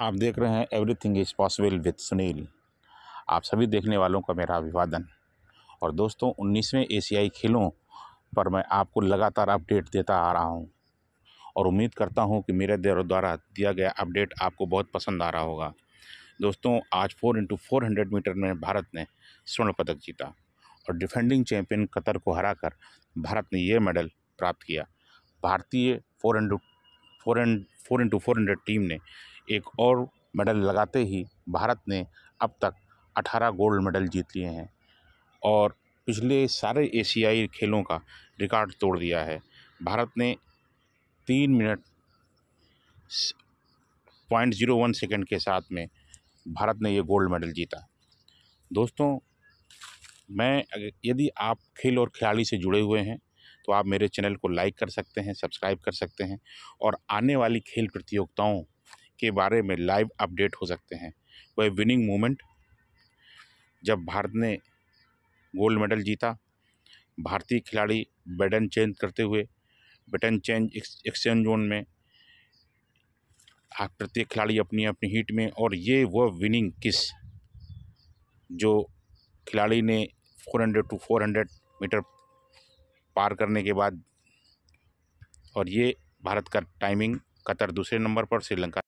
आप देख रहे हैं everything is possible with Sunil आप सभी देखने वालों का मेरा अभिवादन और दोस्तों उन्नीसवें एशियाई खेलों पर मैं आपको लगातार अपडेट देता आ रहा हूं और उम्मीद करता हूं कि मेरे द्वारा दिया गया अपडेट आपको बहुत पसंद आ रहा होगा दोस्तों आज four into four hundred metre में भारत ने स्वर्ण पदक जीता और डिफेंडिंग चैम्पियन कतर को हरा भारत ने यह मेडल प्राप्त किया भारतीय four into four four into four hundred team ने एक और मेडल लगाते ही भारत ने अब तक अठारह गोल्ड मेडल जीत लिए हैं और पिछले सारे एशियाई खेलों का रिकॉर्ड तोड़ दिया है भारत ने तीन minute point zero one second के साथ में भारत ने ये गोल्ड मेडल जीता दोस्तों मैं यदि आप खेल और खिलाड़ी से जुड़े हुए हैं तो आप मेरे चैनल को लाइक कर सकते हैं सब्सक्राइब कर सकते हैं और आने वाली खेल प्रतियोगिताओं के बारे में लाइव अपडेट हो सकते हैं वह विनिंग मोमेंट जब भारत ने गोल्ड मेडल जीता भारतीय खिलाड़ी बैटन चेंज करते हुए बैटन चेंज एक्सचेंज जोन में प्रत्येक खिलाड़ी अपनी अपनी हीट में और ये वह विनिंग किस जो खिलाड़ी ने 400 टू 400 मीटर पार करने के बाद और ये भारत का टाइमिंग कतर दूसरे नंबर पर श्रीलंका